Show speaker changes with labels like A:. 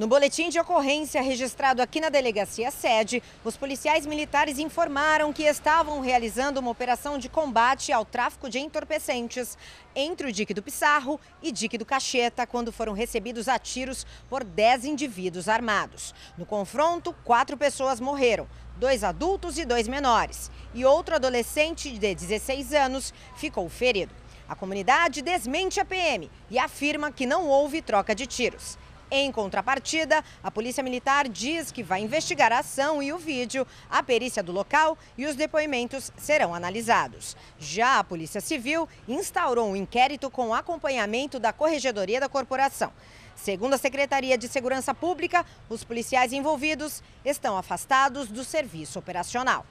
A: No boletim de ocorrência registrado aqui na delegacia sede, os policiais militares informaram que estavam realizando uma operação de combate ao tráfico de entorpecentes entre o dique do Pissarro e dique do Cacheta, quando foram recebidos a tiros por 10 indivíduos armados. No confronto, quatro pessoas morreram, dois adultos e dois menores. E outro adolescente de 16 anos ficou ferido. A comunidade desmente a PM e afirma que não houve troca de tiros. Em contrapartida, a Polícia Militar diz que vai investigar a ação e o vídeo, a perícia do local e os depoimentos serão analisados. Já a Polícia Civil instaurou um inquérito com acompanhamento da Corregedoria da Corporação. Segundo a Secretaria de Segurança Pública, os policiais envolvidos estão afastados do serviço operacional.